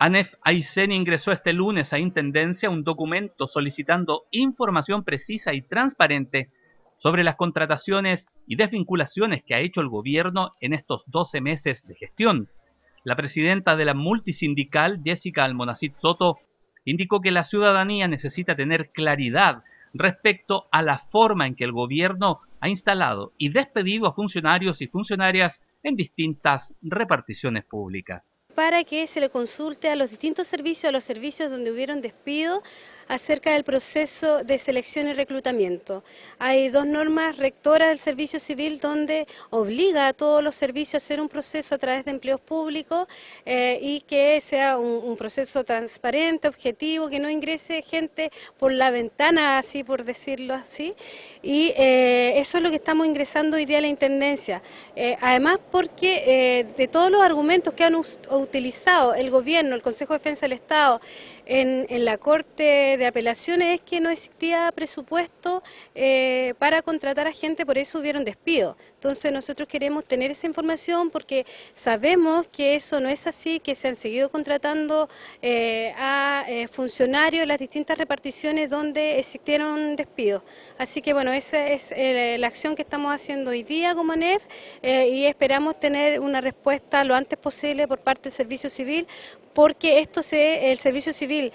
Anef Aysén ingresó este lunes a Intendencia un documento solicitando información precisa y transparente sobre las contrataciones y desvinculaciones que ha hecho el gobierno en estos 12 meses de gestión. La presidenta de la multisindical, Jessica Almonacid Soto, indicó que la ciudadanía necesita tener claridad respecto a la forma en que el gobierno ha instalado y despedido a funcionarios y funcionarias en distintas reparticiones públicas para que se le consulte a los distintos servicios, a los servicios donde hubieron despido, acerca del proceso de selección y reclutamiento. Hay dos normas rectoras del servicio civil donde obliga a todos los servicios a hacer un proceso a través de empleos públicos eh, y que sea un, proceso transparente, objetivo, que no ingrese gente por la ventana, así por decirlo así. Y eh, eso es lo que estamos ingresando hoy día a la Intendencia. Eh, además porque de todos los argumentos que han utilizado el gobierno, el Consejo de Defensa del Estado, en, en la Corte de Apelaciones es que no existía presupuesto eh, para contratar a gente, por eso hubieron despidos. Entonces nosotros queremos tener esa información porque sabemos que eso no es así, que se han seguido contratando eh, a eh, funcionarios las distintas reparticiones donde existieron despidos. Así que bueno, esa es eh, la acción que estamos haciendo hoy día como ANEF eh, y esperamos tener una respuesta lo antes posible por parte del Servicio Civil porque esto se, el servicio civil,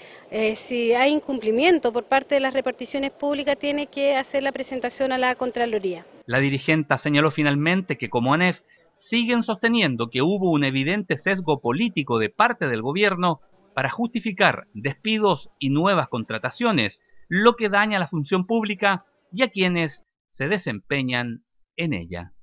si hay incumplimiento por parte de las reparticiones públicas, tiene que hacer la presentación a la Contraloría. La dirigente señaló finalmente que como ANEF siguen sosteniendo que hubo un evidente sesgo político de parte del gobierno para justificar despidos y nuevas contrataciones, lo que daña la función pública y a quienes se desempeñan en ella.